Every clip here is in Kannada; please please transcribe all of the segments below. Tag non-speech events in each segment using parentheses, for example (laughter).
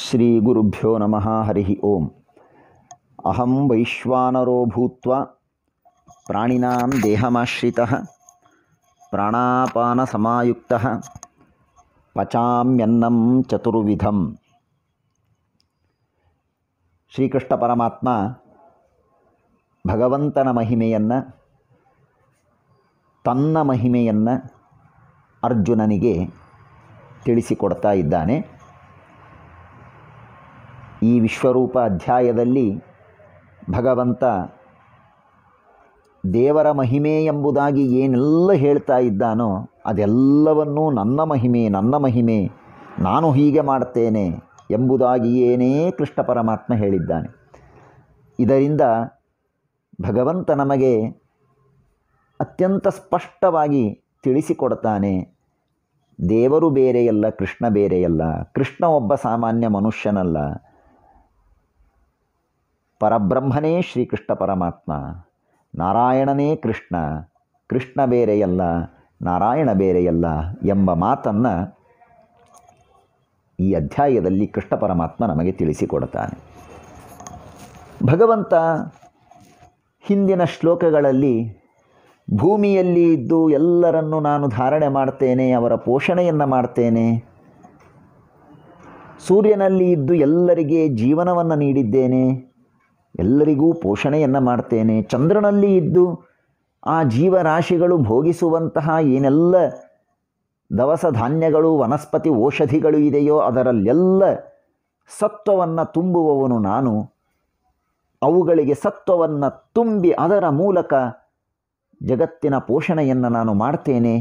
ಶ್ರೀಗುರುಭ್ಯೋ ನಮಃ ಹರಿ ಓಂ ಅಹಂ ವೈಶ್ವಾನರೋ ಭೂತ್ವ ಪ್ರಾಣಿನಾಂ ದೇಹಮಾಶ್ರಿತ ಪ್ರಾಣಾಪಾನಸಮಾಯುಕ್ತ ಪಚಾಮ್ಯನ್ನಂ ಚತುರ್ವಿಧಂ ಶ್ರೀಕೃಷ್ಣ ಪರಮಾತ್ಮ ಭಗವಂತನ ಮಹಿಮೆಯನ್ನು ತನ್ನ ಮಹಿಮೆಯನ್ನು ಅರ್ಜುನನಿಗೆ ತಿಳಿಸಿಕೊಡ್ತಾ ಇದ್ದಾನೆ ಈ ವಿಶ್ವರೂಪ ಅಧ್ಯಾಯದಲ್ಲಿ ಭಗವಂತ ದೇವರ ಮಹಿಮೆ ಎಂಬುದಾಗಿ ಏನೆಲ್ಲ ಹೇಳ್ತಾ ಇದ್ದಾನೋ ಅದೆಲ್ಲವನ್ನೂ ನನ್ನ ಮಹಿಮೆ ನನ್ನ ಮಹಿಮೆ ನಾನು ಹೀಗೆ ಮಾಡ್ತೇನೆ ಎಂಬುದಾಗಿ ಏನೇ ಕೃಷ್ಣ ಪರಮಾತ್ಮ ಹೇಳಿದ್ದಾನೆ ಇದರಿಂದ ಭಗವಂತ ನಮಗೆ ಅತ್ಯಂತ ಸ್ಪಷ್ಟವಾಗಿ ತಿಳಿಸಿಕೊಡ್ತಾನೆ ದೇವರು ಬೇರೆಯಲ್ಲ ಕೃಷ್ಣ ಬೇರೆಯಲ್ಲ ಕೃಷ್ಣ ಒಬ್ಬ ಸಾಮಾನ್ಯ ಮನುಷ್ಯನಲ್ಲ ಪರಬ್ರಹ್ಮನೇ ಶ್ರೀಕೃಷ್ಣ ಪರಮಾತ್ಮ ನಾರಾಯಣನೇ ಕೃಷ್ಣ ಕೃಷ್ಣ ಬೇರೆಯಲ್ಲ ನಾರಾಯಣ ಬೇರೆಯಲ್ಲ ಎಂಬ ಮಾತನ್ನು ಈ ಅಧ್ಯಾಯದಲ್ಲಿ ಕೃಷ್ಣ ಪರಮಾತ್ಮ ನಮಗೆ ತಿಳಿಸಿಕೊಡುತ್ತಾನೆ ಭಗವಂತ ಹಿಂದಿನ ಶ್ಲೋಕಗಳಲ್ಲಿ ಭೂಮಿಯಲ್ಲಿ ಇದ್ದು ಎಲ್ಲರನ್ನು ನಾನು ಧಾರಣೆ ಮಾಡ್ತೇನೆ ಅವರ ಪೋಷಣೆಯನ್ನು ಮಾಡ್ತೇನೆ ಸೂರ್ಯನಲ್ಲಿ ಇದ್ದು ಎಲ್ಲರಿಗೆ ಜೀವನವನ್ನು ನೀಡಿದ್ದೇನೆ ಎಲ್ಲರಿಗೂ ಪೋಷಣೆಯನ್ನು ಮಾಡ್ತೇನೆ ಚಂದ್ರನಲ್ಲಿ ಇದ್ದು ಆ ಜೀವರಾಶಿಗಳು ಭೋಗಿಸುವಂತಹ ಏನೆಲ್ಲ ದವಸ ಧಾನ್ಯಗಳು ವನಸ್ಪತಿ ಔಷಧಿಗಳು ಇದೆಯೋ ಅದರಲ್ಲೆಲ್ಲ ಸತ್ವವನ್ನು ತುಂಬುವವನು ನಾನು ಅವುಗಳಿಗೆ ಸತ್ವವನ್ನು ತುಂಬಿ ಅದರ ಮೂಲಕ ಜಗತ್ತಿನ ಪೋಷಣೆಯನ್ನು ನಾನು ಮಾಡ್ತೇನೆ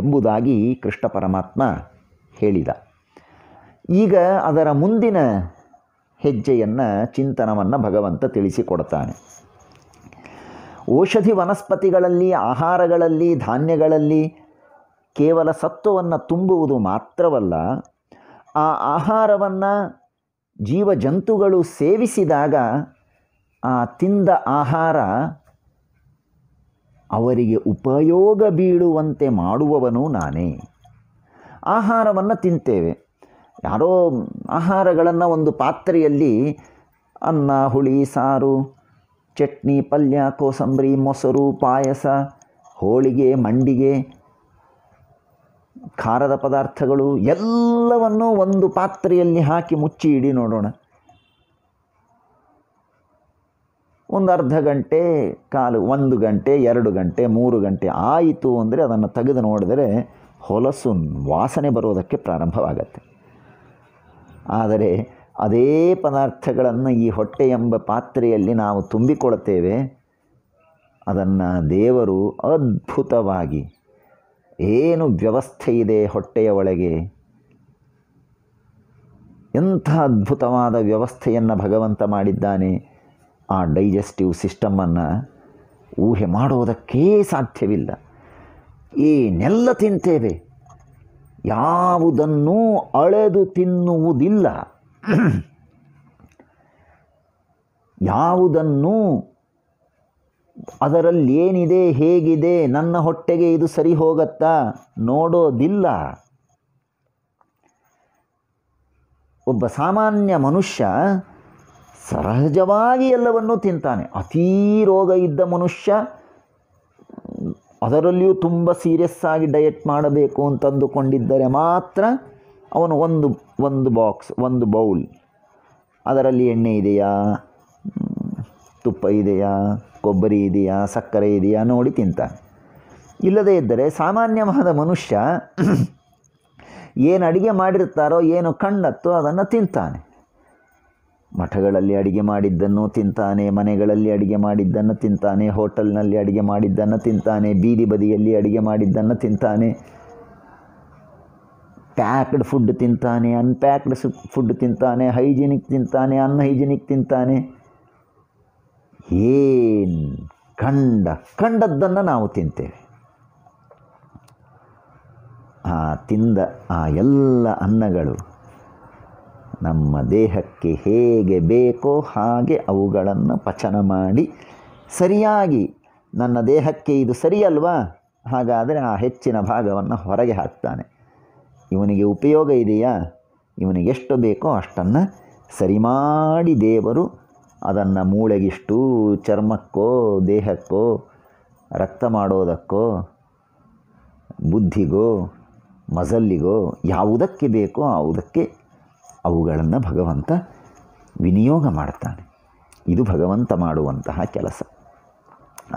ಎಂಬುದಾಗಿ ಕೃಷ್ಣ ಪರಮಾತ್ಮ ಹೇಳಿದ ಈಗ ಅದರ ಮುಂದಿನ ಹೆಜ್ಜೆಯನ್ನು ಚಿಂತನವನ್ನು ಭಗವಂತ ತಿಳಿಸಿಕೊಡ್ತಾನೆ ಔಷಧಿ ವನಸ್ಪತಿಗಳಲ್ಲಿ ಆಹಾರಗಳಲ್ಲಿ ಧಾನ್ಯಗಳಲ್ಲಿ ಕೇವಲ ಸತ್ವವನ್ನು ತುಂಬುವುದು ಮಾತ್ರವಲ್ಲ ಆ ಆಹಾರವನ್ನು ಜೀವ ಜಂತುಗಳು ಸೇವಿಸಿದಾಗ ಆ ತಿಂದ ಆಹಾರ ಅವರಿಗೆ ಉಪಯೋಗ ಬೀಳುವಂತೆ ಮಾಡುವವನು ನಾನೇ ಆಹಾರವನ್ನು ತಿಂತೇವೆ ಯಾರೋ ಆಹಾರಗಳನ್ನು ಒಂದು ಪಾತ್ರೆಯಲ್ಲಿ ಅನ್ನ ಹುಳಿ ಸಾರು ಚಟ್ನಿ ಪಲ್ಯ ಕೋಸಂಬರಿ ಮೊಸರು ಪಾಯಸ ಹೋಳಿಗೆ ಮಂಡಿಗೆ ಖಾರದ ಪದಾರ್ಥಗಳು ಎಲ್ಲವನ್ನು ಒಂದು ಪಾತ್ರೆಯಲ್ಲಿ ಹಾಕಿ ಮುಚ್ಚಿ ಇಡಿ ನೋಡೋಣ ಒಂದು ಅರ್ಧ ಗಂಟೆ ಕಾಲು ಒಂದು ಗಂಟೆ ಎರಡು ಗಂಟೆ ಮೂರು ಗಂಟೆ ಆಯಿತು ಅಂದರೆ ಅದನ್ನು ತೆಗೆದು ನೋಡಿದರೆ ಹೊಲಸು ವಾಸನೆ ಬರೋದಕ್ಕೆ ಪ್ರಾರಂಭವಾಗತ್ತೆ ಆದರೆ ಅದೇ ಪದಾರ್ಥಗಳನ್ನು ಈ ಹೊಟ್ಟೆ ಎಂಬ ಪಾತ್ರೆಯಲ್ಲಿ ನಾವು ತುಂಬಿಕೊಳ್ತೇವೆ ಅದನ್ನು ದೇವರು ಅದ್ಭುತವಾಗಿ ಏನು ವ್ಯವಸ್ಥೆ ಇದೆ ಹೊಟ್ಟೆಯ ಒಳಗೆ ಎಂಥ ಅದ್ಭುತವಾದ ವ್ಯವಸ್ಥೆಯನ್ನು ಭಗವಂತ ಮಾಡಿದ್ದಾನೆ ಆ ಡೈಜೆಸ್ಟಿವ್ ಸಿಸ್ಟಮನ್ನು ಊಹೆ ಮಾಡುವುದಕ್ಕೇ ಸಾಧ್ಯವಿಲ್ಲ ಏನೆಲ್ಲ ತಿಂತೇವೆ ಯಾವುದನ್ನು ಅಳೆದು ತಿನ್ನುವುದಿಲ್ಲ ಯಾವುದನ್ನು ಅದರಲ್ಲಿ ಏನಿದೆ ಹೇಗಿದೆ ನನ್ನ ಹೊಟ್ಟೆಗೆ ಇದು ಸರಿ ಹೋಗತ್ತಾ ನೋಡೋದಿಲ್ಲ ಒಬ್ಬ ಸಾಮಾನ್ಯ ಮನುಷ್ಯ ಸಹಜವಾಗಿ ಎಲ್ಲವನ್ನೂ ತಿಂತಾನೆ ಅತೀ ರೋಗ ಇದ್ದ ಮನುಷ್ಯ ಅದರಲ್ಲಿಯೂ ತುಂಬ ಸೀರಿಯಸ್ ಆಗಿ ಡಯೆಟ್ ಮಾಡಬೇಕು ಅಂತಂದುಕೊಂಡಿದ್ದರೆ ಮಾತ್ರ ಅವನು ಒಂದು ಒಂದು ಬಾಕ್ಸ್ ಒಂದು ಬೌಲ್ ಅದರಲ್ಲಿ ಎಣ್ಣೆ ಇದೆಯಾ ತುಪ್ಪ ಇದೆಯಾ ಕೊಬ್ಬರಿ ಇದೆಯಾ ಸಕ್ಕರೆ ಇದೆಯಾ ನೋಡಿ ತಿಂತಾನೆ ಇಲ್ಲದೇ ಇದ್ದರೆ ಸಾಮಾನ್ಯವಾದ ಮನುಷ್ಯ (clears throat) ಏನು ಅಡುಗೆ ಮಾಡಿರ್ತಾರೋ ಏನು ಕಣ್ಣತ್ತೋ ಅದನ್ನು ತಿಂತಾನೆ ಮಠಗಳಲ್ಲಿ ಅಡಿಗೆ ಮಾಡಿದ್ದನ್ನು ತಿಂತಾನೆ ಮನೆಗಳಲ್ಲಿ ಅಡಿಗೆ ಮಾಡಿದ್ದನ್ನು ತಿಂತಾನೆ ಹೋಟೆಲ್ನಲ್ಲಿ ಅಡಿಗೆ ಮಾಡಿದ್ದನ್ನು ತಿಂತಾನೆ ಬೀದಿ ಬದಿಯಲ್ಲಿ ಅಡಿಗೆ ಮಾಡಿದ್ದನ್ನು ತಿಂತಾನೆ ಪ್ಯಾಕ್ಡ್ ಫುಡ್ ತಿಂತಾನೆ ಅನ್ಪ್ಯಾಕ್ಡ್ ಫುಡ್ ತಿಂತಾನೆ ಹೈಜಿನಿಕ್ ತಿಂತಾನೆ ಅನ್ಹೈಜಿನಿಕ್ ತಿಂತಾನೆ ಏನು ಕಂಡ ಕಂಡದ್ದನ್ನು ನಾವು ತಿಂತೇವೆ ಆ ತಿಂದ ಆ ಎಲ್ಲ ಅನ್ನಗಳು ನಮ್ಮ ದೇಹಕ್ಕೆ ಹೇಗೆ ಬೇಕೋ ಹಾಗೆ ಅವುಗಳನ್ನು ಪಚನ ಮಾಡಿ ಸರಿಯಾಗಿ ನನ್ನ ದೇಹಕ್ಕೆ ಇದು ಸರಿಯಲ್ವಾ ಹಾಗಾದರೆ ಆ ಹೆಚ್ಚಿನ ಭಾಗವನ್ನು ಹೊರಗೆ ಹಾಕ್ತಾನೆ ಇವನಿಗೆ ಉಪಯೋಗ ಇದೆಯಾ ಇವನಿಗೆ ಎಷ್ಟು ಬೇಕೋ ಅಷ್ಟನ್ನು ಸರಿ ಮಾಡಿ ದೇವರು ಅದನ್ನು ಮೂಳೆಗಿಷ್ಟು ಚರ್ಮಕ್ಕೋ ದೇಹಕ್ಕೋ ರಕ್ತ ಮಾಡೋದಕ್ಕೋ ಬುದ್ಧಿಗೋ ಮಜಲ್ಲಿಗೋ ಯಾವುದಕ್ಕೆ ಬೇಕೋ ಯಾವುದಕ್ಕೆ ಅವುಗಳನ್ನು ಭಗವಂತ ವಿನಿಯೋಗ ಮಾಡ್ತಾನೆ ಇದು ಭಗವಂತ ಮಾಡುವಂತಹ ಕೆಲಸ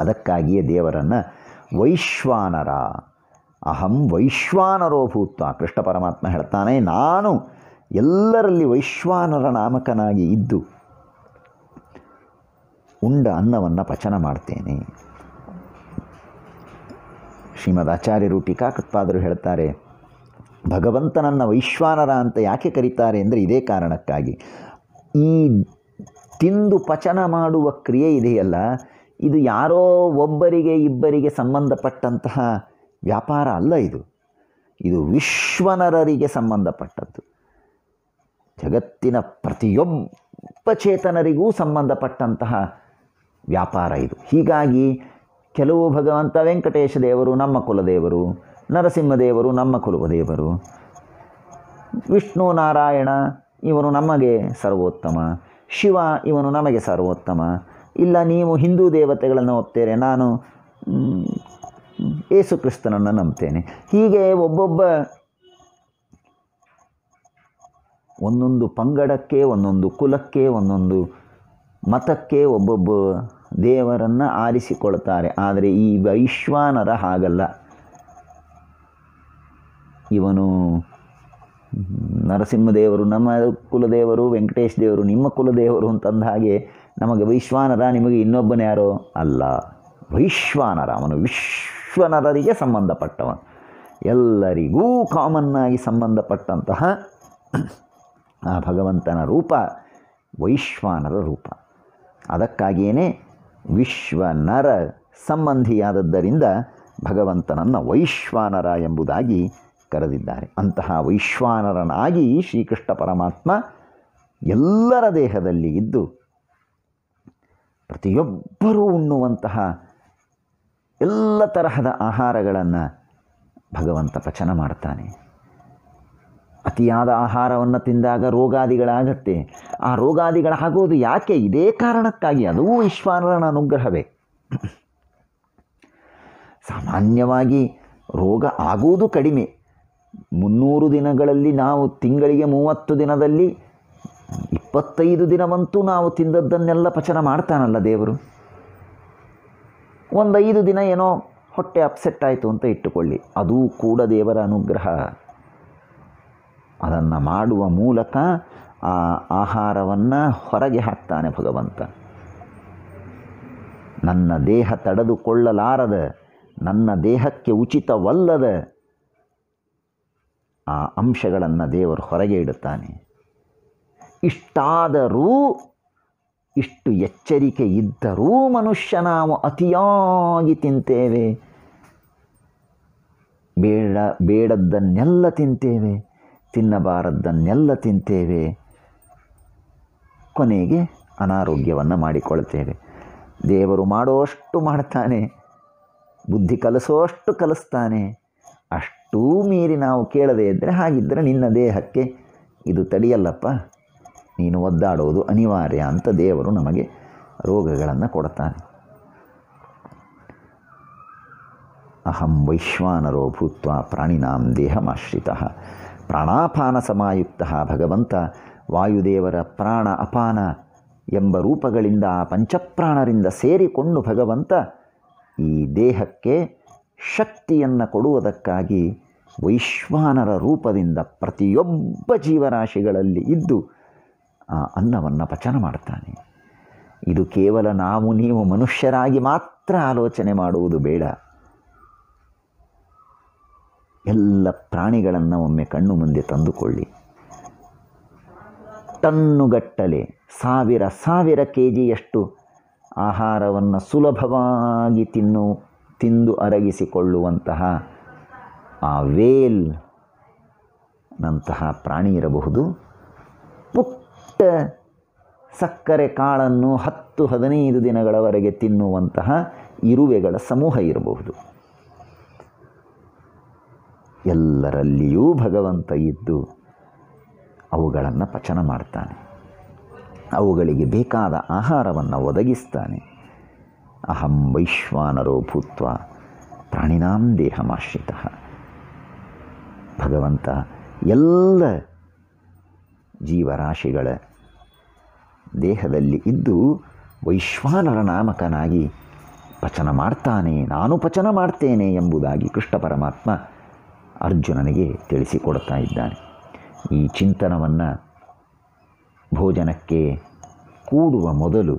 ಅದಕ್ಕಾಗಿಯೇ ದೇವರನ್ನು ವೈಶ್ವಾನರ ಅಹಂ ವೈಶ್ವಾನರೋ ಭೂತ್ವ ಕೃಷ್ಣ ಪರಮಾತ್ಮ ಹೇಳ್ತಾನೆ ನಾನು ಎಲ್ಲರಲ್ಲಿ ವೈಶ್ವಾನರ ನಾಮಕನಾಗಿ ಇದ್ದು ಉಂಡ ಅನ್ನವನ್ನು ಪಚನ ಮಾಡ್ತೇನೆ ಶ್ರೀಮದ್ ಆಚಾರ್ಯರು ಟೀಕಾಕೃತ್ಪಾದರು ಹೇಳ್ತಾರೆ ಭಗವಂತನನ್ನು ವೈಶ್ವಾನರ ಅಂತ ಯಾಕೆ ಕರೀತಾರೆ ಅಂದರೆ ಇದೇ ಕಾರಣಕ್ಕಾಗಿ ಈ ತಿಂದು ಪಚನ ಮಾಡುವ ಕ್ರಿಯೆ ಇದೆಯಲ್ಲ ಇದು ಯಾರೋ ಒಬ್ಬರಿಗೆ ಇಬ್ಬರಿಗೆ ಸಂಬಂಧಪಟ್ಟಂತಹ ವ್ಯಾಪಾರ ಅಲ್ಲ ಇದು ಇದು ವಿಶ್ವನರರಿಗೆ ಸಂಬಂಧಪಟ್ಟದ್ದು ಜಗತ್ತಿನ ಪ್ರತಿಯೊಬ್ಬ ಚೇತನರಿಗೂ ಸಂಬಂಧಪಟ್ಟಂತಹ ವ್ಯಾಪಾರ ಇದು ಹೀಗಾಗಿ ಕೆಲವು ಭಗವಂತ ವೆಂಕಟೇಶ ದೇವರು ನಮ್ಮ ಕುಲದೇವರು ನರಸಿಂಹದೇವರು ನಮ್ಮ ಕುಲದೇವರು ವಿಷ್ಣು ನಾರಾಯಣ ಇವನು ನಮಗೆ ಸರ್ವೋತ್ತಮ ಶಿವ ಇವನು ನಮಗೆ ಸರ್ವೋತ್ತಮ ಇಲ್ಲ ನೀವು ಹಿಂದೂ ದೇವತೆಗಳನ್ನು ಒಪ್ತೇರೆ ನಾನು ಏಸು ಕ್ರಿಸ್ತನನ್ನು ನಂಬ್ತೇನೆ ಹೀಗೆ ಒಬ್ಬೊಬ್ಬ ಒಂದೊಂದು ಪಂಗಡಕ್ಕೆ ಒಂದೊಂದು ಕುಲಕ್ಕೆ ಒಂದೊಂದು ಮತಕ್ಕೆ ಒಬ್ಬೊಬ್ಬ ದೇವರನ್ನು ಆರಿಸಿಕೊಳ್ತಾರೆ ಆದರೆ ಈ ವೈಶ್ವಾನರ ಹಾಗಲ್ಲ ಇವನು ನರಸಿಂಹದೇವರು ನಮ್ಮ ಕುಲದೇವರು ವೆಂಕಟೇಶ್ ದೇವರು ನಿಮ್ಮ ಕುಲದೇವರು ಅಂತಂದ ಹಾಗೆ ನಮಗೆ ವೈಶ್ವಾನರ ನಿಮಗೆ ಇನ್ನೊಬ್ಬನೇ ಯಾರೋ ಅಲ್ಲ ವೈಶ್ವಾನರ ಅವನು ವಿಶ್ವನರರಿಗೆ ಸಂಬಂಧಪಟ್ಟವ ಎಲ್ಲರಿಗೂ ಕಾಮನ್ನಾಗಿ ಸಂಬಂಧಪಟ್ಟಂತಹ ಆ ಭಗವಂತನ ರೂಪ ವೈಶ್ವಾನರ ರೂಪ ಅದಕ್ಕಾಗಿಯೇ ವಿಶ್ವನರ ಸಂಬಂಧಿಯಾದದ್ದರಿಂದ ಭಗವಂತನನ್ನು ವೈಶ್ವಾನರ ಎಂಬುದಾಗಿ ಕರೆದಿದ್ದಾರೆ ಅಂತಹ ವೈಶ್ವಾನರನಾಗಿ ಶ್ರೀಕೃಷ್ಣ ಪರಮಾತ್ಮ ಎಲ್ಲರ ದೇಹದಲ್ಲಿ ಇದ್ದು ಪ್ರತಿಯೊಬ್ಬರೂ ಉಣ್ಣುವಂತಹ ಎಲ್ಲ ತರಹದ ಆಹಾರಗಳನ್ನು ಭಗವಂತ ಪಚನ ಮಾಡ್ತಾನೆ ಅತಿಯಾದ ಆಹಾರವನ್ನು ತಿಂದಾಗ ರೋಗಾದಿಗಳಾಗತ್ತೆ ಆ ರೋಗಾದಿಗಳಾಗೋದು ಯಾಕೆ ಇದೇ ಕಾರಣಕ್ಕಾಗಿ ಅದೂ ವಿಶ್ವಾನರನ ಅನುಗ್ರಹವೇ ಸಾಮಾನ್ಯವಾಗಿ ರೋಗ ಆಗುವುದು ಕಡಿಮೆ ಮುನ್ನೂರು ದಿನಗಳಲ್ಲಿ ನಾವು ತಿಂಗಳಿಗೆ ಮೂವತ್ತು ದಿನದಲ್ಲಿ ಇಪ್ಪತ್ತೈದು ದಿನವಂತೂ ನಾವು ತಿಂದದ್ದನ್ನೆಲ್ಲ ಪಚನ ಮಾಡ್ತಾನಲ್ಲ ದೇವರು ಒಂದೈದು ಐದು ದಿನ ಏನೋ ಹೊಟ್ಟೆ ಅಪ್ಸೆಟ್ ಆಯಿತು ಅಂತ ಇಟ್ಟುಕೊಳ್ಳಿ ಅದೂ ಕೂಡ ದೇವರ ಅನುಗ್ರಹ ಅದನ್ನು ಮಾಡುವ ಮೂಲಕ ಆ ಆಹಾರವನ್ನು ಹೊರಗೆ ಹಾಕ್ತಾನೆ ಭಗವಂತ ನನ್ನ ದೇಹ ತಡೆದುಕೊಳ್ಳಲಾರದ ನನ್ನ ದೇಹಕ್ಕೆ ಉಚಿತವಲ್ಲದ ಆ ಅಂಶಗಳನ್ನು ದೇವರು ಹೊರಗೆ ಇಡುತ್ತಾನೆ ಇಷ್ಟಾದರೂ ಇಷ್ಟು ಎಚ್ಚರಿಕೆ ಇದ್ದರೂ ಮನುಷ್ಯ ನಾವು ಅತಿಯಾಗಿ ತಿಂತೇವೆ ಬೇಡ ಬೇಡದ್ದನ್ನೆಲ್ಲ ತಿಂತೇವೆ ತಿನ್ನಬಾರದ್ದನ್ನೆಲ್ಲ ತಿಂತೇವೆ ಕೊನೆಗೆ ಅನಾರೋಗ್ಯವನ್ನು ಮಾಡಿಕೊಳ್ತೇವೆ ದೇವರು ಮಾಡೋಷ್ಟು ಮಾಡ್ತಾನೆ ಬುದ್ಧಿ ಕಲಿಸೋಷ್ಟು ಕಲಿಸ್ತಾನೆ ಅಷ್ಟೂ ಮೀರಿ ನಾವು ಕೇಳದೇ ಇದ್ದರೆ ಹಾಗಿದ್ದರೆ ನಿನ್ನ ದೇಹಕ್ಕೆ ಇದು ತಡಿಯಲ್ಲಪ್ಪ ನೀನು ಒದ್ದಾಡೋದು ಅನಿವಾರ್ಯ ಅಂತ ದೇವರು ನಮಗೆ ರೋಗಗಳನ್ನು ಕೊಡ್ತಾನೆ ಅಹಂ ವೈಶ್ವಾನರೋ ಭೂತ್ವ ಪ್ರಾಣಿನಾಂ ದೇಹಮಾಶ್ರಿತ ಪ್ರಾಣಾಪಾನ ಸಮಾಯುಕ್ತ ಭಗವಂತ ವಾಯುದೇವರ ಪ್ರಾಣ ಅಪಾನ ಎಂಬ ರೂಪಗಳಿಂದ ಆ ಪಂಚಪ್ರಾಣರಿಂದ ಸೇರಿಕೊಂಡು ಭಗವಂತ ಈ ದೇಹಕ್ಕೆ ಶಕ್ತಿಯನ್ನು ಕೊಡುವುದಕ್ಕಾಗಿ ವೈಶ್ವಾನರ ರೂಪದಿಂದ ಪ್ರತಿಯೊಬ್ಬ ಜೀವರಾಶಿಗಳಲ್ಲಿ ಇದ್ದು ಆ ಅನ್ನವನ್ನು ಪಚನ ಮಾಡ್ತಾನೆ ಇದು ಕೇವಲ ನಾವು ನೀವು ಮನುಷ್ಯರಾಗಿ ಮಾತ್ರ ಆಲೋಚನೆ ಮಾಡುವುದು ಬೇಡ ಎಲ್ಲ ಪ್ರಾಣಿಗಳನ್ನು ಒಮ್ಮೆ ಕಣ್ಣು ಮುಂದೆ ತಂದುಕೊಳ್ಳಿ ಟನ್ನುಗಟ್ಟಲೆ ಸಾವಿರ ಸಾವಿರ ಕೆ ಜಿಯಷ್ಟು ಆಹಾರವನ್ನು ಸುಲಭವಾಗಿ ತಿನ್ನು ತಿಂದು ಅರಗಿಸಿಕೊಳ್ಳುವಂತಹ ಆ ವೇಲ್ ನಂತಹ ಪ್ರಾಣಿ ಇರಬಹುದು ಪುಟ್ಟ ಸಕ್ಕರೆ ಕಾಳನ್ನು ಹತ್ತು ಹದಿನೈದು ದಿನಗಳವರೆಗೆ ತಿನ್ನುವಂತಹ ಇರುವೆಗಳ ಸಮೂಹ ಇರಬಹುದು ಎಲ್ಲರಲ್ಲಿಯೂ ಭಗವಂತ ಇದ್ದು ಅವುಗಳನ್ನು ಪಚನ ಮಾಡ್ತಾನೆ ಅವುಗಳಿಗೆ ಬೇಕಾದ ಆಹಾರವನ್ನು ಒದಗಿಸ್ತಾನೆ ಅಹಂ ವೈಶ್ವಾನರೋ ಭೂತ್ವ ಪ್ರಾಣಿನಾಂ ದೇಹಮಾಶ್ರಿತ ಭಗವಂತ ಎಲ್ಲ ಜೀವರಾಶಿಗಳ ದೇಹದಲ್ಲಿ ಇದ್ದು ವೈಶ್ವಾನರ ನಾಮಕನಾಗಿ ಪಚನ ಮಾಡ್ತಾನೆ ನಾನು ಪಚನ ಮಾಡ್ತೇನೆ ಎಂಬುದಾಗಿ ಕೃಷ್ಣ ಪರಮಾತ್ಮ ಅರ್ಜುನನಿಗೆ ತಿಳಿಸಿಕೊಡ್ತಾ ಇದ್ದಾನೆ ಈ ಚಿಂತನವನ್ನು ಭೋಜನಕ್ಕೆ ಕೂಡುವ ಮೊದಲು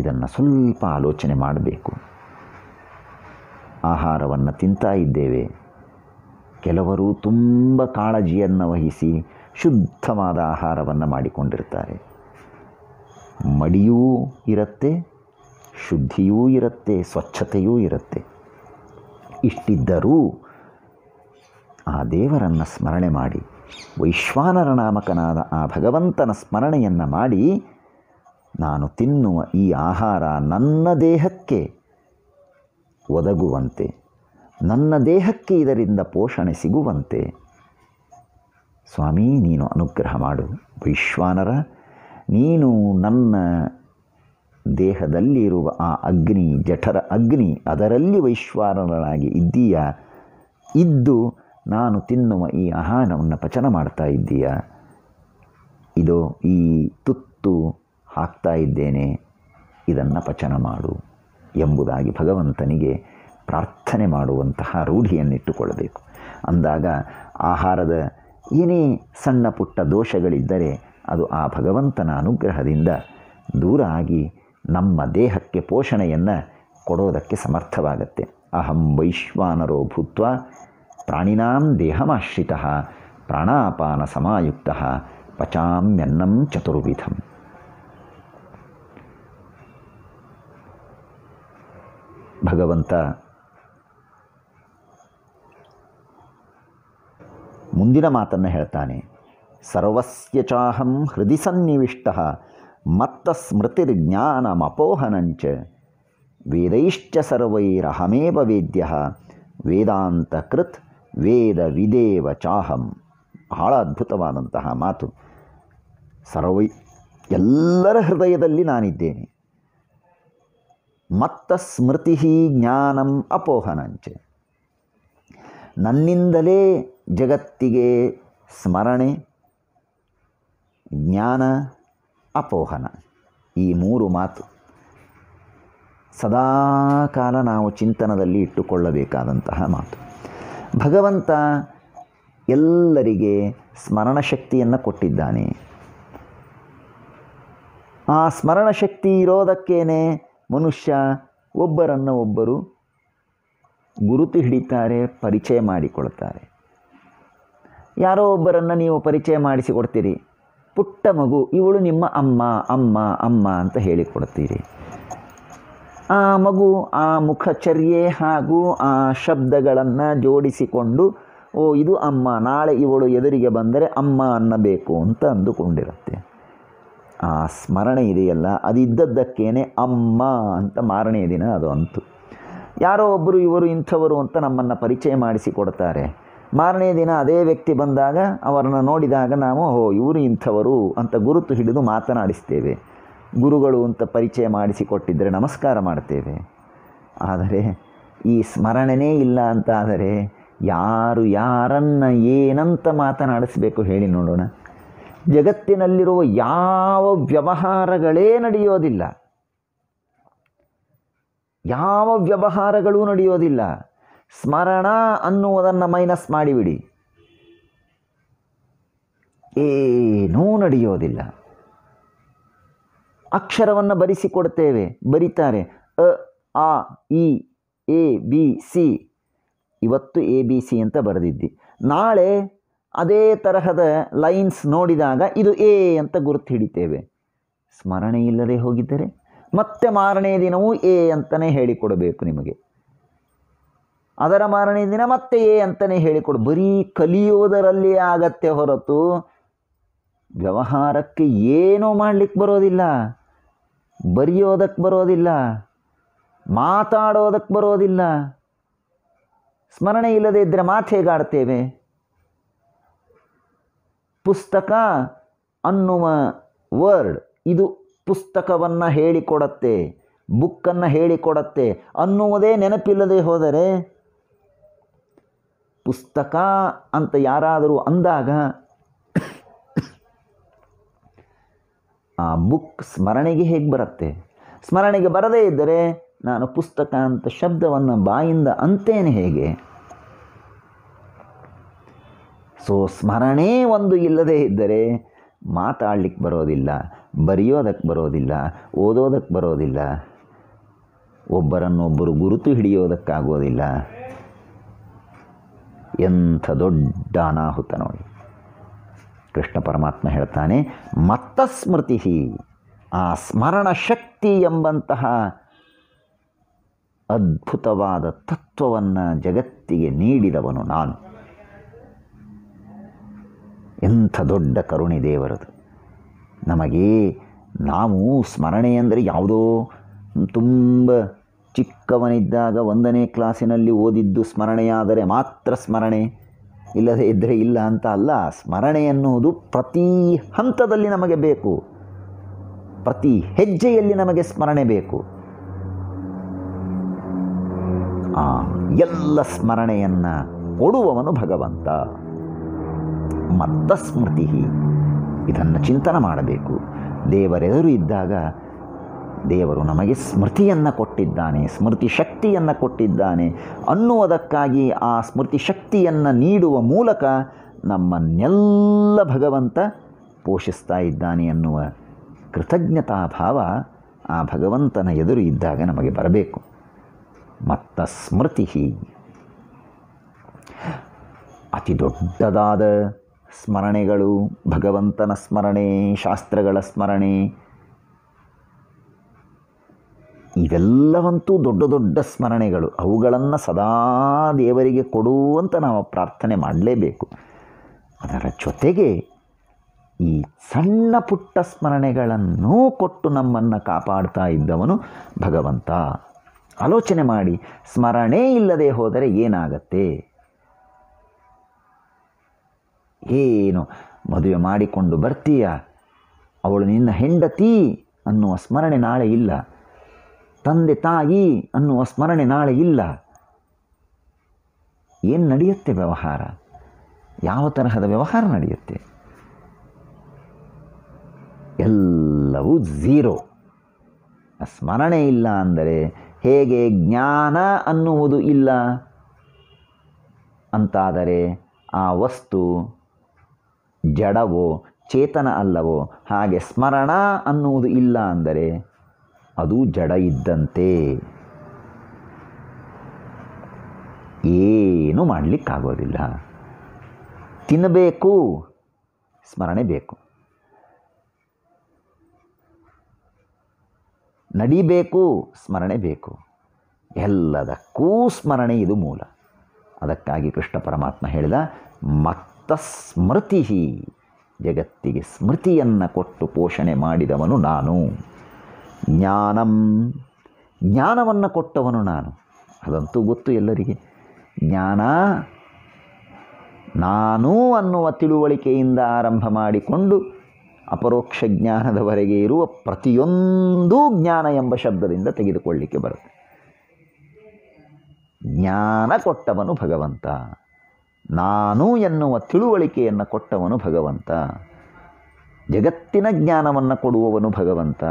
ಇದನ್ನು ಸ್ವಲ್ಪ ಆಲೋಚನೆ ಮಾಡಬೇಕು ಆಹಾರವನ್ನು ತಿಂತಾ ಇದ್ದೇವೆ ಕೆಲವರು ತುಂಬ ಕಾಳಜಿಯನ್ನು ವಹಿಸಿ ಶುದ್ಧವಾದ ಆಹಾರವನ್ನು ಮಾಡಿಕೊಂಡಿರ್ತಾರೆ ಮಡಿಯೂ ಇರುತ್ತೆ ಶುದ್ಧಿಯೂ ಇರುತ್ತೆ ಸ್ವಚ್ಛತೆಯೂ ಇರುತ್ತೆ ಇಷ್ಟಿದ್ದರೂ ಆ ದೇವರನ್ನು ಸ್ಮರಣೆ ಮಾಡಿ ವೈಶ್ವಾನರ ನಾಮಕನಾದ ಆ ಭಗವಂತನ ಸ್ಮರಣೆಯನ್ನು ಮಾಡಿ ನಾನು ತಿನ್ನುವ ಈ ಆಹಾರ ನನ್ನ ದೇಹಕ್ಕೆ ಒದಗುವಂತೆ ನನ್ನ ದೇಹಕ್ಕೆ ಇದರಿಂದ ಪೋಷಣೆ ಸಿಗುವಂತೆ ಸ್ವಾಮಿ ನೀನು ಅನುಗ್ರಹ ಮಾಡು ವೈಶ್ವಾನರ ನೀನು ನನ್ನ ದೇಹದಲ್ಲಿರುವ ಆ ಅಗ್ನಿ ಜಠರ ಅಗ್ನಿ ಅದರಲ್ಲಿ ವೈಶ್ವಾನರಾಗಿ ಇದ್ದೀಯ ಇದ್ದು ನಾನು ತಿನ್ನುವ ಈ ಆಹಾರವನ್ನು ಪಚನ ಮಾಡ್ತಾ ಇದ್ದೀಯ ಇದು ಈ ತುತ್ತು ಹಾಕ್ತಾ ಇದ್ದೇನೆ ಇದನ್ನು ಪಚನ ಮಾಡು ಎಂಬುದಾಗಿ ಭಗವಂತನಿಗೆ ಪ್ರಾರ್ಥನೆ ಮಾಡುವಂತಹ ರೂಢಿಯನ್ನಿಟ್ಟುಕೊಳ್ಳಬೇಕು ಅಂದಾಗ ಆಹಾರದ ಏನೇ ಸಣ್ಣ ಪುಟ್ಟ ದೋಷಗಳಿದ್ದರೆ ಅದು ಆ ಭಗವಂತನ ಅನುಗ್ರಹದಿಂದ ದೂರ ಆಗಿ ನಮ್ಮ ದೇಹಕ್ಕೆ ಪೋಷಣೆಯನ್ನು ಕೊಡೋದಕ್ಕೆ ಸಮರ್ಥವಾಗತ್ತೆ ಅಹಂ ವೈಶ್ವಾನರೋ ಭೂತ್ವ ಪ್ರಾಣಿನಾಂ ದೇಹಮಾಶ್ರಿತ ಪ್ರಾಣಾಪಾನ ಸಮಾಯುಕ್ತ ಪಚಾಮ್ಯನ್ನಂ ಚತುರ್ವಿಧಂ ಭಗವಂತ ಮುಂದಿನ ಮಾತನ್ನು ಹೇಳ್ತಾನೆ ಸರ್ವಸ್ಯ ಚಾಹಂ ಹೃದಯ ಸನ್ನಿವಿಷ್ಟ ಮತ್ತ ಸ್ಮೃತಿರ್ಜ್ಞಾನಮಪೋಹನಂಚ ವೇದೈಶ್ಚ ಸರ್ವೈರಹಮೇವ ವೇದ್ಯ ವೇದಾಂತಕೃತ್ ವೇದ ವಿದೇವ ಚಾಹಂ ಬಹಳ ಅದ್ಭುತವಾದಂತಹ ಮಾತು ಸರ್ವೈ ಎಲ್ಲರ ಹೃದಯದಲ್ಲಿ ನಾನಿದ್ದೇನೆ ಮತ್ತ ಸ್ಮೃತಿ ಜ್ಞಾನಂ ಅಪೋಹನಂಚೆ ನನ್ನಿಂದಲೇ ಜಗತ್ತಿಗೆ ಸ್ಮರಣೆ ಜ್ಞಾನ ಅಪೋಹನ ಈ ಮೂರು ಮಾತು ಸದಾಕಾಲ ನಾವು ಚಿಂತನದಲ್ಲಿ ಇಟ್ಟುಕೊಳ್ಳಬೇಕಾದಂತಹ ಮಾತು ಭಗವಂತ ಎಲ್ಲರಿಗೆ ಸ್ಮರಣ ಶಕ್ತಿಯನ್ನು ಕೊಟ್ಟಿದ್ದಾನೆ ಆ ಸ್ಮರಣ ಶಕ್ತಿ ಇರೋದಕ್ಕೇನೆ ಮನುಷ್ಯ ಒಬ್ಬರನ್ನು ಒಬ್ಬರು ಗುರುತು ಹಿಡಿತಾರೆ ಪರಿಚಯ ಮಾಡಿಕೊಳ್ತಾರೆ ಯಾರೋ ಒಬ್ಬರನ್ನು ನೀವು ಪರಿಚಯ ಮಾಡಿಸಿಕೊಡ್ತೀರಿ ಪುಟ್ಟ ಮಗು ಇವಳು ನಿಮ್ಮ ಅಮ್ಮ ಅಮ್ಮ ಅಮ್ಮ ಅಂತ ಹೇಳಿಕೊಡ್ತೀರಿ ಆ ಮಗು ಆ ಮುಖಚರ್ಯೆ ಹಾಗೂ ಆ ಶಬ್ದಗಳನ್ನು ಜೋಡಿಸಿಕೊಂಡು ಓ ಇದು ಅಮ್ಮ ನಾಳೆ ಇವಳು ಎದುರಿಗೆ ಬಂದರೆ ಅಮ್ಮ ಅನ್ನಬೇಕು ಅಂತ ಅಂದುಕೊಂಡಿರುತ್ತೆ ಆ ಸ್ಮರಣೆ ಇದೆಯಲ್ಲ ಅದು ಇದ್ದದ್ದಕ್ಕೇನೆ ಅಮ್ಮ ಅಂತ ಮಾರನೆಯ ದಿನ ಅದು ಅಂತು ಯಾರೋ ಒಬ್ಬರು ಇವರು ಇಂಥವರು ಅಂತ ನಮ್ಮನ್ನು ಪರಿಚಯ ಮಾಡಿಸಿಕೊಡ್ತಾರೆ ಮಾರನೇ ದಿನ ಅದೇ ವ್ಯಕ್ತಿ ಬಂದಾಗ ಅವರನ್ನು ನೋಡಿದಾಗ ನಾವು ಓ ಇವರು ಇಂಥವರು ಅಂತ ಗುರುತು ಹಿಡಿದು ಮಾತನಾಡಿಸ್ತೇವೆ ಗುರುಗಳು ಅಂತ ಪರಿಚಯ ಮಾಡಿಸಿಕೊಟ್ಟಿದ್ದರೆ ನಮಸ್ಕಾರ ಮಾಡ್ತೇವೆ ಆದರೆ ಈ ಸ್ಮರಣೆನೇ ಇಲ್ಲ ಅಂತ ಆದರೆ ಯಾರು ಯಾರನ್ನು ಏನಂತ ಮಾತನಾಡಿಸಬೇಕು ಹೇಳಿ ನೋಡೋಣ ಜಗತ್ತಿನಲ್ಲಿರುವ ಯಾವ ವ್ಯವಹಾರಗಳೇ ನಡೆಯೋದಿಲ್ಲ ಯಾವ ವ್ಯವಹಾರಗಳೂ ನಡೆಯೋದಿಲ್ಲ ಸ್ಮರಣ ಅನ್ನುವುದನ್ನು ಮೈನಸ್ ಮಾಡಿಬಿಡಿ ಏನೂ ನಡೆಯೋದಿಲ್ಲ ಅಕ್ಷರವನ್ನು ಬರಿಸಿಕೊಡ್ತೇವೆ ಬರೀತಾರೆ ಅ ಆ ಇ ಎ ಬಿ ಸಿ ಇವತ್ತು ಎ ಬಿ ಸಿ ಅಂತ ಬರೆದಿದ್ದಿ ನಾಳೆ ಅದೇ ತರಹದ ಲೈನ್ಸ್ ನೋಡಿದಾಗ ಇದು ಎ ಅಂತ ಗುರುತು ಹಿಡಿತೇವೆ ಸ್ಮರಣೆ ಇಲ್ಲದೆ ಹೋಗಿದ್ದರೆ ಮತ್ತೆ ಮಾರನೇ ದಿನವೂ ಎ ಅಂತಲೇ ಹೇಳಿಕೊಡಬೇಕು ನಿಮಗೆ ಅದರ ಮಾರನೇ ದಿನ ಮತ್ತೆ ಎ ಅಂತಲೇ ಹೇಳಿಕೊಡು ಬರೀ ಕಲಿಯೋದರಲ್ಲಿ ಆಗತ್ತೆ ಹೊರತು ವ್ಯವಹಾರಕ್ಕೆ ಏನೂ ಮಾಡಲಿಕ್ಕೆ ಬರೋದಿಲ್ಲ ಬರೆಯೋದಕ್ಕೆ ಬರೋದಿಲ್ಲ ಮಾತಾಡೋದಕ್ಕೆ ಬರೋದಿಲ್ಲ ಸ್ಮರಣೆ ಇಲ್ಲದೇ ಇದ್ದರೆ ಮಾತು ಹೇಗಾಡ್ತೇವೆ ಪುಸ್ತಕ ಅನ್ನುವ ವರ್ಡ್ ಇದು ಪುಸ್ತಕವನ್ನು ಹೇಳಿಕೊಡತ್ತೆ ಬುಕ್ಕನ್ನು ಹೇಳಿಕೊಡತ್ತೆ ಅನ್ನುವುದೇ ನೆನಪಿಲ್ಲದೆ ಹೋದರೆ ಪುಸ್ತಕ ಅಂತ ಯಾರಾದರೂ ಅಂದಾಗ ಆ ಬುಕ್ ಸ್ಮರಣೆಗೆ ಹೇಗೆ ಬರುತ್ತೆ ಸ್ಮರಣೆಗೆ ಬರದೇ ಇದ್ದರೆ ನಾನು ಪುಸ್ತಕ ಅಂತ ಶಬ್ದವನ್ನು ಬಾಯಿಂದ ಅಂತೇನೆ ಹೇಗೆ ಸೊ ಸ್ಮರಣೆ ಒಂದು ಇಲ್ಲದೇ ಇದ್ದರೆ ಮಾತಾಡ್ಲಿಕ್ಕೆ ಬರೋದಿಲ್ಲ ಬರೆಯೋದಕ್ಕೆ ಬರೋದಿಲ್ಲ ಓದೋದಕ್ಕೆ ಬರೋದಿಲ್ಲ ಒಬ್ಬರನ್ನೊಬ್ಬರು ಗುರುತು ಹಿಡಿಯೋದಕ್ಕಾಗೋದಿಲ್ಲ ಎಂಥ ದೊಡ್ಡ ಅನಾಹುತ ನೋಡಿ ಕೃಷ್ಣ ಪರಮಾತ್ಮ ಹೇಳ್ತಾನೆ ಮತ್ತ ಸ್ಮೃತಿ ಆ ಸ್ಮರಣ ಶಕ್ತಿ ಎಂಬಂತಹ ಅದ್ಭುತವಾದ ತತ್ವವನ್ನು ಜಗತ್ತಿಗೆ ನೀಡಿದವನು ನಾನು ಎಂಥ ದೊಡ್ಡ ಕರುಣೆ ದೇವರದು ನಮಗೆ ನಾವು ಸ್ಮರಣೆ ಅಂದರೆ ಯಾವುದೋ ತುಂಬ ಚಿಕ್ಕವನಿದ್ದಾಗ ಒಂದನೇ ಕ್ಲಾಸಿನಲ್ಲಿ ಓದಿದ್ದು ಸ್ಮರಣೆಯಾದರೆ ಮಾತ್ರ ಸ್ಮರಣೆ ಇಲ್ಲದೇ ಇದ್ದರೆ ಇಲ್ಲ ಅಂತ ಅಲ್ಲ ಸ್ಮರಣೆ ಎನ್ನುವುದು ಪ್ರತಿ ಹಂತದಲ್ಲಿ ನಮಗೆ ಬೇಕು ಪ್ರತಿ ಹೆಜ್ಜೆಯಲ್ಲಿ ನಮಗೆ ಸ್ಮರಣೆ ಬೇಕು ಆ ಎಲ್ಲ ಸ್ಮರಣೆಯನ್ನು ಕೊಡುವವನು ಭಗವಂತ ಸ್ಮೃತಿ ಇದನ್ನು ಚಿಂತನೆ ಮಾಡಬೇಕು ದೇವರೆದುರು ಇದ್ದಾಗ ದೇವರು ನಮಗೆ ಸ್ಮೃತಿಯನ್ನು ಕೊಟ್ಟಿದ್ದಾನೆ ಸ್ಮೃತಿ ಶಕ್ತಿಯನ್ನು ಕೊಟ್ಟಿದ್ದಾನೆ ಅನ್ನುವುದಕ್ಕಾಗಿ ಆ ಸ್ಮೃತಿ ಶಕ್ತಿಯನ್ನು ನೀಡುವ ಮೂಲಕ ನಮ್ಮನ್ನೆಲ್ಲ ಭಗವಂತ ಪೋಷಿಸ್ತಾ ಇದ್ದಾನೆ ಅನ್ನುವ ಭಾವ ಆ ಭಗವಂತನ ಎದುರು ಇದ್ದಾಗ ನಮಗೆ ಬರಬೇಕು ಮತ್ತ ಸ್ಮೃತಿ ಅತಿ ದೊಡ್ಡದಾದ ಸ್ಮರಣೆಗಳು ಭಗವಂತನ ಸ್ಮರಣೆ ಶಾಸ್ತ್ರಗಳ ಸ್ಮರಣೆ ಇವೆಲ್ಲವಂತೂ ದೊಡ್ಡ ದೊಡ್ಡ ಸ್ಮರಣೆಗಳು ಅವುಗಳನ್ನು ಸದಾ ದೇವರಿಗೆ ಕೊಡುವಂತ ನಾವು ಪ್ರಾರ್ಥನೆ ಮಾಡಲೇಬೇಕು ಅದರ ಜೊತೆಗೆ ಈ ಸಣ್ಣ ಪುಟ್ಟ ಸ್ಮರಣೆಗಳನ್ನು ಕೊಟ್ಟು ನಮ್ಮನ್ನು ಕಾಪಾಡ್ತಾ ಇದ್ದವನು ಭಗವಂತ ಆಲೋಚನೆ ಮಾಡಿ ಸ್ಮರಣೆ ಇಲ್ಲದೆ ಹೋದರೆ ಏನಾಗತ್ತೆ ಏನು ಮದುವೆ ಮಾಡಿಕೊಂಡು ಬರ್ತೀಯ ಅವಳು ನಿನ್ನ ಹೆಂಡತಿ ಅನ್ನುವ ಸ್ಮರಣೆ ನಾಳೆ ಇಲ್ಲ ತಂದೆ ತಾಯಿ ಅನ್ನುವ ಸ್ಮರಣೆ ನಾಳೆ ಇಲ್ಲ ಏನು ನಡೆಯುತ್ತೆ ವ್ಯವಹಾರ ಯಾವ ತರಹದ ವ್ಯವಹಾರ ನಡೆಯುತ್ತೆ ಎಲ್ಲವೂ ಝೀರೋ ಸ್ಮರಣೆ ಇಲ್ಲ ಅಂದರೆ ಹೇಗೆ ಜ್ಞಾನ ಅನ್ನುವುದು ಇಲ್ಲ ಅಂತಾದರೆ ಆ ವಸ್ತು ಜಡವೋ ಚೇತನ ಅಲ್ಲವೋ ಹಾಗೆ ಸ್ಮರಣ ಅನ್ನುವುದು ಇಲ್ಲ ಅಂದರೆ ಅದು ಜಡ ಇದ್ದಂತೆ ಏನೂ ಮಾಡಲಿಕ್ಕಾಗೋದಿಲ್ಲ ತಿನ್ನಬೇಕು ಸ್ಮರಣೆ ಬೇಕು ನಡಿಬೇಕು ಸ್ಮರಣೆ ಬೇಕು ಎಲ್ಲದಕ್ಕೂ ಸ್ಮರಣೆ ಇದು ಮೂಲ ಅದಕ್ಕಾಗಿ ಕೃಷ್ಣ ಪರಮಾತ್ಮ ಹೇಳಿದ ಮಕ್ ಸ್ಮೃತಿ ಜಗತ್ತಿಗೆ ಸ್ಮೃತಿಯನ್ನು ಕೊಟ್ಟು ಪೋಷಣೆ ಮಾಡಿದವನು ನಾನು ಜ್ಞಾನಂ ಜ್ಞಾನವನ್ನು ಕೊಟ್ಟವನು ನಾನು ಅದಂತೂ ಗೊತ್ತು ಎಲ್ಲರಿಗೆ ಜ್ಞಾನ ನಾನು ಅನ್ನುವ ತಿಳುವಳಿಕೆಯಿಂದ ಆರಂಭ ಮಾಡಿಕೊಂಡು ಅಪರೋಕ್ಷ ಜ್ಞಾನದವರೆಗೆ ಇರುವ ಪ್ರತಿಯೊಂದೂ ಜ್ಞಾನ ಎಂಬ ಶಬ್ದದಿಂದ ತೆಗೆದುಕೊಳ್ಳಿಕ್ಕೆ ಬರುತ್ತೆ ಜ್ಞಾನ ಕೊಟ್ಟವನು ಭಗವಂತ ನಾನು ಎನ್ನುವ ತಿಳುವಳಿಕೆಯನ್ನು ಕೊಟ್ಟವನು ಭಗವಂತ ಜಗತ್ತಿನ ಜ್ಞಾನವನ್ನು ಕೊಡುವವನು ಭಗವಂತ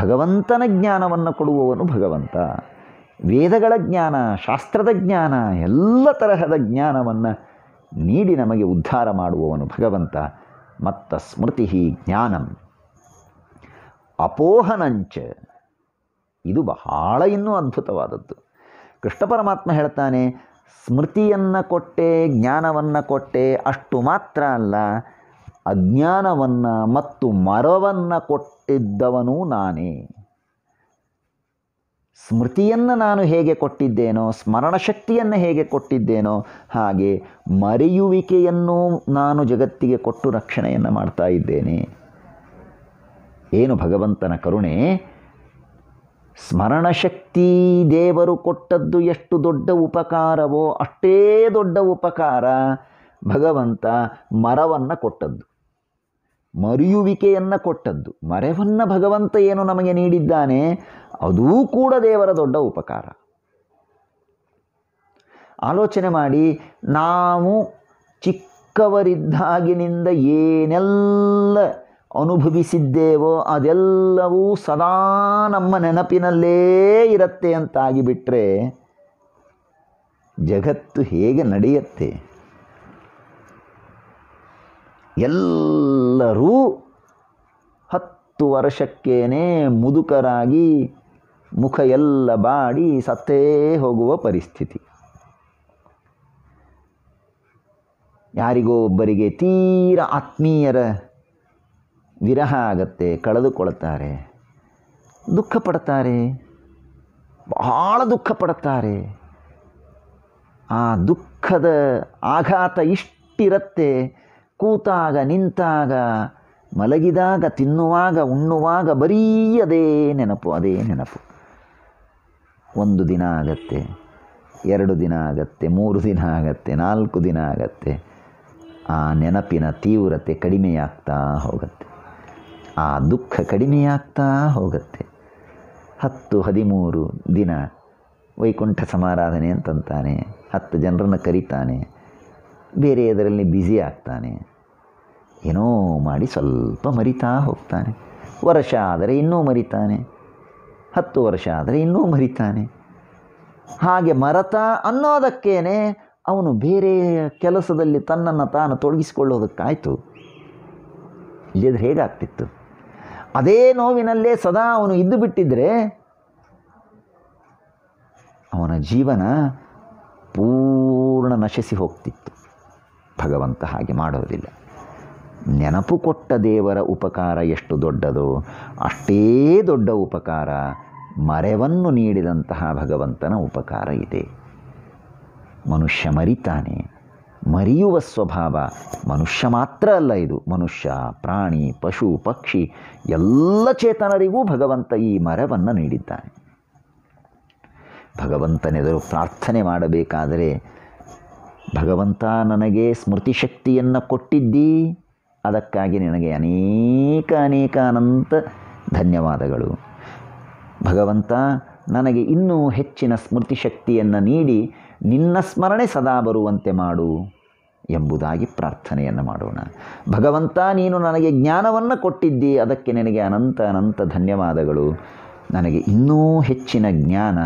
ಭಗವಂತನ ಜ್ಞಾನವನ್ನು ಕೊಡುವವನು ಭಗವಂತ ವೇದಗಳ ಜ್ಞಾನ ಶಾಸ್ತ್ರದ ಜ್ಞಾನ ಎಲ್ಲ ತರಹದ ಜ್ಞಾನವನ್ನು ನೀಡಿ ನಮಗೆ ಉದ್ಧಾರ ಮಾಡುವವನು ಭಗವಂತ ಮತ್ತ ಸ್ಮೃತಿ ಜ್ಞಾನಂ ಅಪೋಹನಂಚ ಇದು ಬಹಳ ಇನ್ನೂ ಅದ್ಭುತವಾದದ್ದು ಕೃಷ್ಣ ಪರಮಾತ್ಮ ಹೇಳ್ತಾನೆ ಸ್ಮೃತಿಯನ್ನು ಕೊಟ್ಟೆ ಜ್ಞಾನವನ್ನು ಕೊಟ್ಟೆ ಅಷ್ಟು ಮಾತ್ರ ಅಲ್ಲ ಅಜ್ಞಾನವನ್ನು ಮತ್ತು ಮರವನ್ನು ಕೊಟ್ಟಿದ್ದವನು ನಾನೇ ಸ್ಮೃತಿಯನ್ನು ನಾನು ಹೇಗೆ ಕೊಟ್ಟಿದ್ದೇನೋ ಸ್ಮರಣಶಕ್ತಿಯನ್ನು ಹೇಗೆ ಕೊಟ್ಟಿದ್ದೇನೋ ಹಾಗೆ ಮರೆಯುವಿಕೆಯನ್ನು ನಾನು ಜಗತ್ತಿಗೆ ಕೊಟ್ಟು ರಕ್ಷಣೆಯನ್ನು ಮಾಡ್ತಾ ಇದ್ದೇನೆ ಏನು ಭಗವಂತನ ಕರುಣೆ ಸ್ಮರಣಶಕ್ತಿ ದೇವರು ಕೊಟ್ಟದ್ದು ಎಷ್ಟು ದೊಡ್ಡ ಉಪಕಾರವೋ ಅಷ್ಟೇ ದೊಡ್ಡ ಉಪಕಾರ ಭಗವಂತ ಮರವನ್ನು ಕೊಟ್ಟದ್ದು ಮರೆಯುವಿಕೆಯನ್ನು ಕೊಟ್ಟದ್ದು ಮರವನ್ನು ಭಗವಂತ ಏನು ನಮಗೆ ನೀಡಿದ್ದಾನೆ ಅದೂ ಕೂಡ ದೇವರ ದೊಡ್ಡ ಉಪಕಾರ ಆಲೋಚನೆ ಮಾಡಿ ನಾವು ಚಿಕ್ಕವರಿದ್ದಾಗಿನಿಂದ ಏನೆಲ್ಲ ಅನುಭವಿಸಿದ್ದೇವೋ ಅದೆಲ್ಲವೂ ಸದಾ ನಮ್ಮ ನೆನಪಿನಲ್ಲೇ ಇರತ್ತೆ ಅಂತಾಗಿಬಿಟ್ರೆ ಜಗತ್ತು ಹೇಗೆ ನಡೆಯುತ್ತೆ ಎಲ್ಲರೂ ಹತ್ತು ವರ್ಷಕ್ಕೇನೆ ಮುದುಕರಾಗಿ ಮುಖ ಎಲ್ಲ ಬಾಡಿ ಸತ್ತೇ ಹೋಗುವ ಪರಿಸ್ಥಿತಿ ಯಾರಿಗೋ ಒಬ್ಬರಿಗೆ ತೀರ ಆತ್ಮೀಯರ ವಿರಹ ಆಗತ್ತೆ ಕಳೆದುಕೊಳ್ತಾರೆ ದುಃಖ ಪಡ್ತಾರೆ ಬಹಳ ದುಃಖ ಪಡ್ತಾರೆ ಆ ದುಃಖದ ಆಘಾತ ಇಷ್ಟಿರತ್ತೆ ಕೂತಾಗ ನಿಂತಾಗ ಮಲಗಿದಾಗ ತಿನ್ನುವಾಗ ಉಣ್ಣುವಾಗ ಬರೀ ಅದೇ ನೆನಪು ಅದೇ ನೆನಪು ಒಂದು ದಿನ ಆಗತ್ತೆ ಎರಡು ದಿನ ಆಗತ್ತೆ ಮೂರು ದಿನ ಆಗತ್ತೆ ನಾಲ್ಕು ದಿನ ಆಗತ್ತೆ ಆ ನೆನಪಿನ ತೀವ್ರತೆ ಕಡಿಮೆಯಾಗ್ತಾ ಹೋಗುತ್ತೆ ಆ ದುಃಖ ಕಡಿಮೆಯಾಗ್ತಾ ಹೋಗುತ್ತೆ ಹತ್ತು ಹದಿಮೂರು ದಿನ ವೈಕುಂಠ ಸಮಾರಾಧನೆ ಅಂತಂತಾನೆ ಹತ್ತು ಜನರನ್ನು ಕರೀತಾನೆ ಬೇರೆ ಅದರಲ್ಲಿ ಬ್ಯುಸಿ ಆಗ್ತಾನೆ ಏನೋ ಮಾಡಿ ಸ್ವಲ್ಪ ಮರಿತಾ ಹೋಗ್ತಾನೆ ವರ್ಷ ಆದರೆ ಇನ್ನೂ ಮರಿತಾನೆ ಹತ್ತು ವರ್ಷ ಆದರೆ ಇನ್ನೂ ಮರಿತಾನೆ ಹಾಗೆ ಮರತ ಅನ್ನೋದಕ್ಕೇನೆ ಅವನು ಬೇರೆ ಕೆಲಸದಲ್ಲಿ ತನ್ನನ್ನು ತಾನು ತೊಡಗಿಸಿಕೊಳ್ಳೋದಕ್ಕಾಯಿತು ಇಲ್ಲದ್ರೆ ಹೇಗಾಗ್ತಿತ್ತು ಅದೇ ನೋವಿನಲ್ಲೇ ಸದಾ ಅವನು ಇದ್ದು ಬಿಟ್ಟಿದ್ದರೆ ಅವನ ಜೀವನ ಪೂರ್ಣ ನಶಿಸಿ ಹೋಗ್ತಿತ್ತು ಭಗವಂತ ಹಾಗೆ ಮಾಡೋದಿಲ್ಲ ನೆನಪು ಕೊಟ್ಟ ದೇವರ ಉಪಕಾರ ಎಷ್ಟು ದೊಡ್ಡದು ಅಷ್ಟೇ ದೊಡ್ಡ ಉಪಕಾರ ಮರೆವನ್ನು ನೀಡಿದಂತಹ ಭಗವಂತನ ಉಪಕಾರ ಇದೆ ಮನುಷ್ಯ ಮರಿತಾನೆ ಮರೆಯುವ ಸ್ವಭಾವ ಮನುಷ್ಯ ಮಾತ್ರ ಅಲ್ಲ ಇದು ಮನುಷ್ಯ ಪ್ರಾಣಿ ಪಶು ಪಕ್ಷಿ ಎಲ್ಲ ಚೇತನರಿಗೂ ಭಗವಂತ ಈ ಮರವನ್ನು ನೀಡಿದ್ದಾನೆ ಭಗವಂತನೆದುರು ಪ್ರಾರ್ಥನೆ ಮಾಡಬೇಕಾದರೆ ಭಗವಂತ ನನಗೆ ಸ್ಮೃತಿ ಶಕ್ತಿಯನ್ನು ಕೊಟ್ಟಿದ್ದೀ ಅದಕ್ಕಾಗಿ ನಿನಗೆ ಅನೇಕ ಅನೇಕ ಅನಂತ ಧನ್ಯವಾದಗಳು ಭಗವಂತ ನನಗೆ ಇನ್ನೂ ಹೆಚ್ಚಿನ ಸ್ಮೃತಿ ಶಕ್ತಿಯನ್ನು ನೀಡಿ ನಿನ್ನ ಸ್ಮರಣೆ ಸದಾ ಬರುವಂತೆ ಮಾಡು ಎಂಬುದಾಗಿ ಪ್ರಾರ್ಥನೆಯನ್ನು ಮಾಡೋಣ ಭಗವಂತ ನೀನು ನನಗೆ ಜ್ಞಾನವನ್ನು ಕೊಟ್ಟಿದ್ದಿ ಅದಕ್ಕೆ ನಿನಗೆ ಅನಂತ ಅನಂತ ಧನ್ಯವಾದಗಳು ನನಗೆ ಇನ್ನೂ ಹೆಚ್ಚಿನ ಜ್ಞಾನ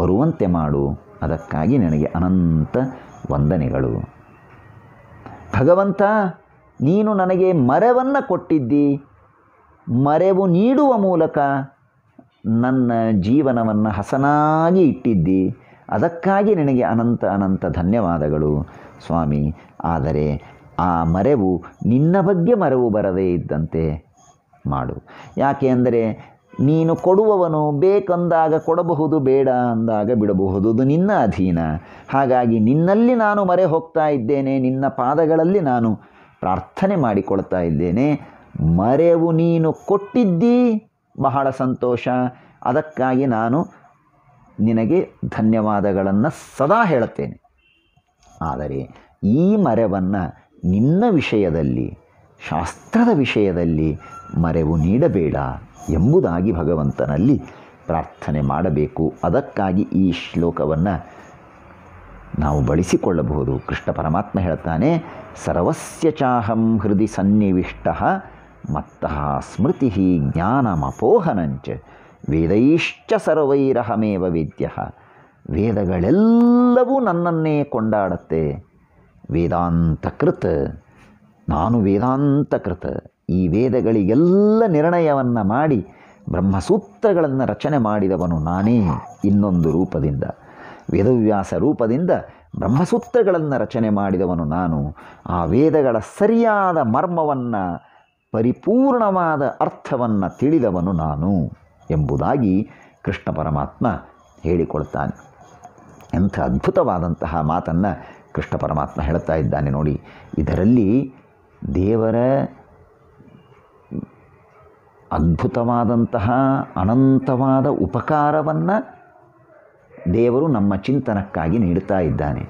ಬರುವಂತೆ ಮಾಡು ಅದಕ್ಕಾಗಿ ನನಗೆ ಅನಂತ ವಂದನೆಗಳು ಭಗವಂತ ನೀನು ನನಗೆ ಮರವನ್ನು ಕೊಟ್ಟಿದ್ದಿ ಮರೆವು ನೀಡುವ ಮೂಲಕ ನನ್ನ ಜೀವನವನ್ನು ಹಸನಾಗಿ ಇಟ್ಟಿದ್ದಿ ಅದಕ್ಕಾಗಿ ನಿನಗೆ ಅನಂತ ಅನಂತ ಧನ್ಯವಾದಗಳು ಸ್ವಾಮಿ ಆದರೆ ಆ ಮರೆವು ನಿನ್ನ ಬಗ್ಗೆ ಮರೆವು ಬರದೇ ಇದ್ದಂತೆ ಮಾಡು ಯಾಕೆ ಅಂದರೆ ನೀನು ಕೊಡುವವನು ಬೇಕಂದಾಗ ಕೊಡಬಹುದು ಬೇಡ ಅಂದಾಗ ಬಿಡಬಹುದು ಅದು ನಿನ್ನ ಅಧೀನ ಹಾಗಾಗಿ ನಿನ್ನಲ್ಲಿ ನಾನು ಮರೆ ಹೋಗ್ತಾ ಇದ್ದೇನೆ ನಿನ್ನ ಪಾದಗಳಲ್ಲಿ ನಾನು ಪ್ರಾರ್ಥನೆ ಮಾಡಿಕೊಳ್ತಾ ಇದ್ದೇನೆ ಮರೆವು ನೀನು ಕೊಟ್ಟಿದ್ದೀ ಬಹಳ ಸಂತೋಷ ಅದಕ್ಕಾಗಿ ನಾನು ನಿನಗೆ ಧನ್ಯವಾದಗಳನ್ನು ಸದಾ ಹೇಳುತ್ತೇನೆ ಆದರೆ ಈ ಮರವನ್ನು ನಿನ್ನ ವಿಷಯದಲ್ಲಿ ಶಾಸ್ತ್ರದ ವಿಷಯದಲ್ಲಿ ಮರೆವು ನೀಡಬೇಡ ಎಂಬುದಾಗಿ ಭಗವಂತನಲ್ಲಿ ಪ್ರಾರ್ಥನೆ ಮಾಡಬೇಕು ಅದಕ್ಕಾಗಿ ಈ ಶ್ಲೋಕವನ್ನು ನಾವು ಬಳಸಿಕೊಳ್ಳಬಹುದು ಕೃಷ್ಣ ಪರಮಾತ್ಮ ಹೇಳ್ತಾನೆ ಸರ್ವಸ್ಯ ಚಾಹಂ ಹೃದಯ ಸನ್ನಿವಿಷ್ಟ ಮತ್ತ ಸ್ಮೃತಿ ಜ್ಞಾನಮಪೋಹನಂಚ ವೇದೈಶ್ಚ ಸರ್ವೈರಹಮೇವ ವೇದ್ಯ ವೇದಗಳೆಲ್ಲವೂ ನನ್ನನ್ನೇ ಕೊಂಡಾಡತ್ತೆ ವೇದಾಂತಕೃತ ನಾನು ವೇದಾಂತಕೃತ ಈ ವೇದಗಳಿಗೆಲ್ಲ ನಿರ್ಣಯವನ್ನು ಮಾಡಿ ಬ್ರಹ್ಮಸೂತ್ರಗಳನ್ನು ರಚನೆ ಮಾಡಿದವನು ನಾನೇ ಇನ್ನೊಂದು ರೂಪದಿಂದ ವೇದವ್ಯಾಸ ರೂಪದಿಂದ ಬ್ರಹ್ಮಸೂತ್ರಗಳನ್ನು ರಚನೆ ಮಾಡಿದವನು ನಾನು ಆ ವೇದಗಳ ಸರಿಯಾದ ಮರ್ಮವನ್ನು ಪರಿಪೂರ್ಣವಾದ ಅರ್ಥವನ್ನು ತಿಳಿದವನು ನಾನು ಎಂಬುದಾಗಿ ಕೃಷ್ಣ ಪರಮಾತ್ಮ ಹೇಳಿಕೊಳ್ತಾನೆ ಎಂಥ ಅದ್ಭುತವಾದಂತಹ ಮಾತನ್ನು ಕೃಷ್ಣ ಪರಮಾತ್ಮ ಹೇಳ್ತಾ ಇದ್ದಾನೆ ನೋಡಿ ಇದರಲ್ಲಿ ದೇವರ ಅದ್ಭುತವಾದಂತಹ ಅನಂತವಾದ ಉಪಕಾರವನ್ನು ದೇವರು ನಮ್ಮ ಚಿಂತನಕ್ಕಾಗಿ ನೀಡುತ್ತಾ ಇದ್ದಾನೆ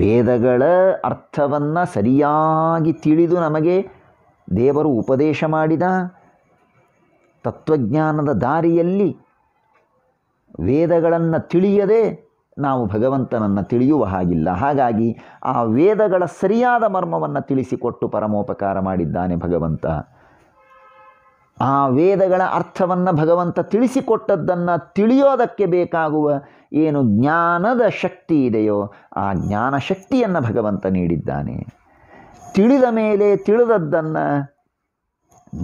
ವೇದಗಳ ಅರ್ಥವನ್ನು ಸರಿಯಾಗಿ ತಿಳಿದು ನಮಗೆ ದೇವರು ಉಪದೇಶ ಮಾಡಿದ ತತ್ವಜ್ಞಾನದ ದಾರಿಯಲ್ಲಿ ವೇದಗಳನ್ನು ತಿಳಿಯದೆ ನಾವು ಭಗವಂತನನ್ನು ತಿಳಿಯುವ ಹಾಗಿಲ್ಲ ಹಾಗಾಗಿ ಆ ವೇದಗಳ ಸರಿಯಾದ ಮರ್ಮವನ್ನು ತಿಳಿಸಿಕೊಟ್ಟು ಪರಮೋಪಕಾರ ಮಾಡಿದ್ದಾನೆ ಭಗವಂತ ಆ ವೇದಗಳ ಅರ್ಥವನ್ನು ಭಗವಂತ ತಿಳಿಸಿಕೊಟ್ಟದ್ದನ್ನು ತಿಳಿಯೋದಕ್ಕೆ ಬೇಕಾಗುವ ಏನು ಜ್ಞಾನದ ಶಕ್ತಿ ಇದೆಯೋ ಆ ಜ್ಞಾನ ಶಕ್ತಿಯನ್ನು ಭಗವಂತ ನೀಡಿದ್ದಾನೆ ತಿಳಿದ ಮೇಲೆ ತಿಳಿದದ್ದನ್ನು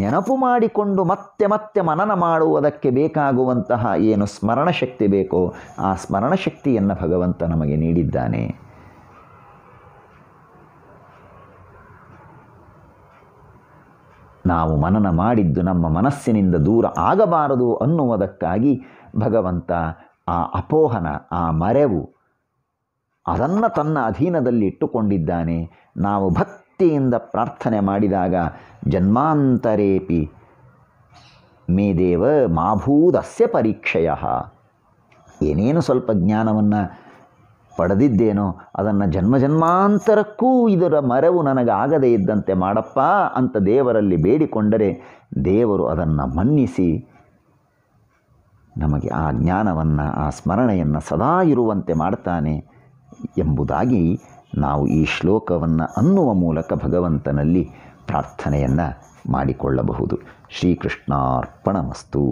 ನೆನಪು ಮಾಡಿಕೊಂಡು ಮತ್ತೆ ಮತ್ತೆ ಮನನ ಮಾಡುವುದಕ್ಕೆ ಬೇಕಾಗುವಂತಹ ಏನು ಸ್ಮರಣಶಕ್ತಿ ಬೇಕೋ ಆ ಸ್ಮರಣಶಕ್ತಿಯನ್ನು ಭಗವಂತ ನಮಗೆ ನೀಡಿದ್ದಾನೆ ನಾವು ಮನನ ಮಾಡಿದ್ದು ನಮ್ಮ ಮನಸ್ಸಿನಿಂದ ದೂರ ಆಗಬಾರದು ಅನ್ನುವುದಕ್ಕಾಗಿ ಭಗವಂತ ಆ ಅಪೋಹನ ಆ ಮರೆವು ಅದನ್ನು ತನ್ನ ಅಧೀನದಲ್ಲಿ ಇಟ್ಟುಕೊಂಡಿದ್ದಾನೆ ನಾವು ಭಕ್ತ ಭಕ್ತಿಯಿಂದ ಪ್ರಾರ್ಥನೆ ಮಾಡಿದಾಗ ಜನ್ಮಾಂತರೇಪಿ ಮೇ ದೇವ ಮಾಭೂದಸ್ಯ ಪರೀಕ್ಷೆಯ ಏನೇನು ಸ್ವಲ್ಪ ಜ್ಞಾನವನ್ನು ಪಡೆದಿದ್ದೇನೋ ಅದನ್ನು ಜನ್ಮ ಜನ್ಮಾಂತರಕ್ಕೂ ಇದರ ಮರವು ನನಗಾಗದೇ ಇದ್ದಂತೆ ಮಾಡಪ್ಪ ಅಂತ ದೇವರಲ್ಲಿ ಬೇಡಿಕೊಂಡರೆ ದೇವರು ಅದನ್ನು ಮನ್ನಿಸಿ ನಮಗೆ ಆ ಜ್ಞಾನವನ್ನು ಆ ಸ್ಮರಣೆಯನ್ನು ಸದಾ ಇರುವಂತೆ ಮಾಡ್ತಾನೆ ಎಂಬುದಾಗಿ ನಾವು ಈ ಶ್ಲೋಕವನ್ನು ಅನ್ನುವ ಮೂಲಕ ಭಗವಂತನಲ್ಲಿ ಪ್ರಾರ್ಥನೆಯನ್ನು ಮಾಡಿಕೊಳ್ಳಬಹುದು ವಸ್ತು